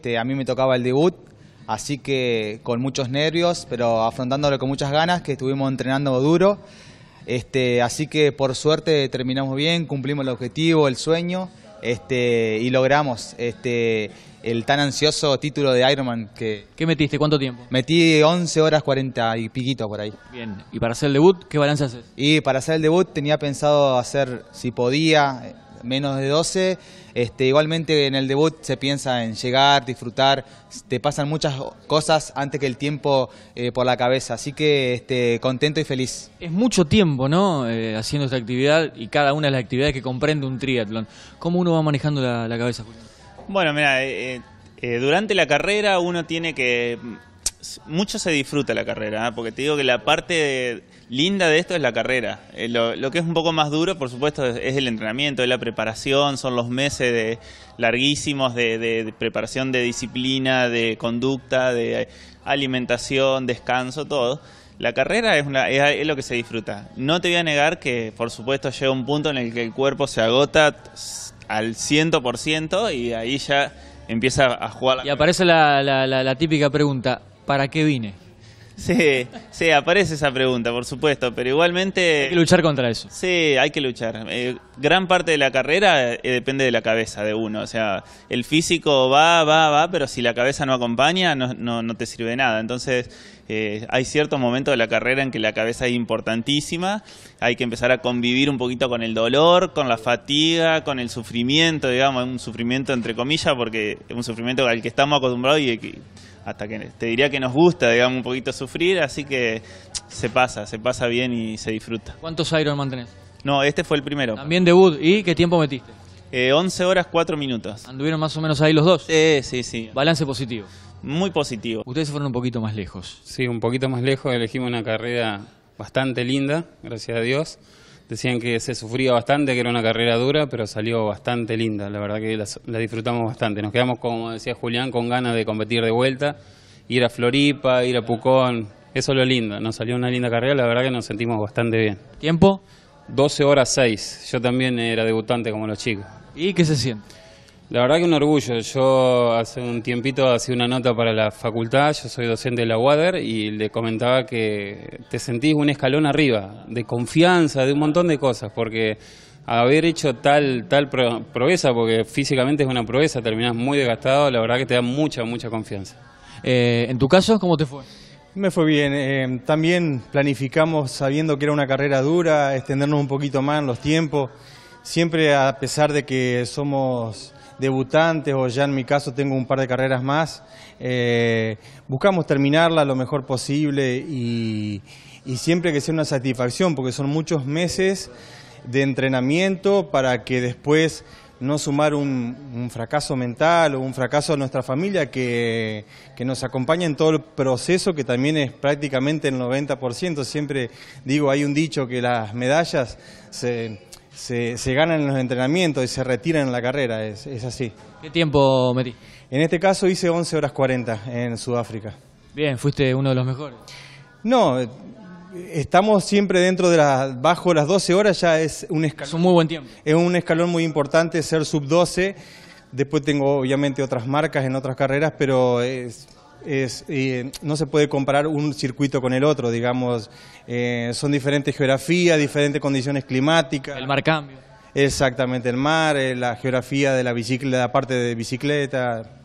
Este, a mí me tocaba el debut, así que con muchos nervios, pero afrontándolo con muchas ganas, que estuvimos entrenando duro. Este, así que por suerte terminamos bien, cumplimos el objetivo, el sueño, este, y logramos este, el tan ansioso título de Ironman. Que ¿Qué metiste? ¿Cuánto tiempo? Metí 11 horas 40 y piquito por ahí. Bien, ¿y para hacer el debut qué balance haces? Y para hacer el debut tenía pensado hacer, si podía, menos de 12. Este, igualmente en el debut se piensa en llegar, disfrutar, te pasan muchas cosas antes que el tiempo eh, por la cabeza, así que este, contento y feliz. Es mucho tiempo, ¿no? Eh, haciendo esta actividad y cada una de las actividades que comprende un triatlón. ¿Cómo uno va manejando la, cabeza, Bueno, mira, eh, durante la carrera uno tiene que mucho se disfruta la carrera, ¿ah? porque te digo que la parte linda de esto es la carrera. Eh, lo, que es un poco más duro, por supuesto, es, el entrenamiento, es la preparación, son los meses de, larguísimos de, preparación de disciplina, de conducta, de alimentación, descanso, todo. La carrera es, una, es, lo que se disfruta. No te voy a negar que, por supuesto, llega un punto en el que el cuerpo se agota al 100% y ahí ya empieza a jugar. y aparece la típica pregunta, ¿para qué vine? Sí, aparece esa pregunta, por supuesto, pero igualmente... Hay que luchar contra eso. Sí, hay que luchar. Eh, gran parte de la carrera eh, depende de la cabeza de uno, o sea, el físico va, va, va, pero si la cabeza no acompaña, no, te sirve de nada. Entonces, eh, hay ciertos momentos de la carrera en que la cabeza es importantísima, hay que empezar a convivir un poquito con el dolor, con la fatiga, con el sufrimiento, digamos, un sufrimiento entre comillas, porque es un sufrimiento al que estamos acostumbrados y que hasta que te diría que nos gusta, digamos, un poquito sufrir, así que se pasa, se pasa bien y se disfruta. ¿Cuántos aeros mantener No, este fue el primero. También debut, ¿y qué tiempo metiste? Eh, 11 horas 4 minutos. ¿Anduvieron más o menos ahí los dos? Sí, sí, sí. Balance positivo. Muy positivo. Ustedes fueron un poquito más lejos. Sí, un poquito más lejos, elegimos una carrera bastante linda, gracias a Dios. Decían que se sufría bastante, que era una carrera dura, pero salió bastante linda. La verdad que la, disfrutamos bastante. Nos quedamos, como decía Julián, con ganas de competir de vuelta, ir a Floripa, ir a Pucón. Eso es lo lindo. Nos salió una linda carrera, la verdad que nos sentimos bastante bien. ¿Tiempo? 12 horas 6. Yo también era debutante como los chicos. ¿Y qué se siente? La verdad que un orgullo. Yo hace un tiempito hacía una nota para la facultad, yo soy docente de la UADER, y le comentaba que te sentís un escalón arriba, de confianza, de un montón de cosas, porque haber hecho tal, tal proeza, porque físicamente es una proeza, terminás muy desgastado, la verdad que te da mucha, mucha confianza. Eh, ¿En tu caso cómo te fue? Me fue bien. Eh, también planificamos sabiendo que era una carrera dura, extendernos un poquito más en los tiempos. Siempre a pesar de que somos debutantes o ya en mi caso tengo un par de carreras más, eh, buscamos terminarla lo mejor posible y, siempre que sea una satisfacción, porque son muchos meses de entrenamiento para que después no sumar un, fracaso mental o un fracaso a nuestra familia que, que, nos acompaña en todo el proceso, que también es prácticamente el 90%. Siempre digo, hay un dicho que las medallas se, se, se ganan en los entrenamientos y se retiran en la carrera, es, así. ¿Qué tiempo metí? En este caso hice 11 horas 40 en Sudáfrica. Bien, fuiste uno de los mejores. No, estamos siempre dentro de las, bajo las 12 horas ya es un escalón. Es un muy buen tiempo. Es un escalón muy importante ser sub 12. Después tengo obviamente otras marcas en otras carreras, pero eh, no se puede comparar un circuito con el otro, digamos, eh, son diferentes geografías, diferentes condiciones climáticas. El mar cambia. Exactamente, el mar, eh, la geografía de la, bicicleta, la parte de bicicleta,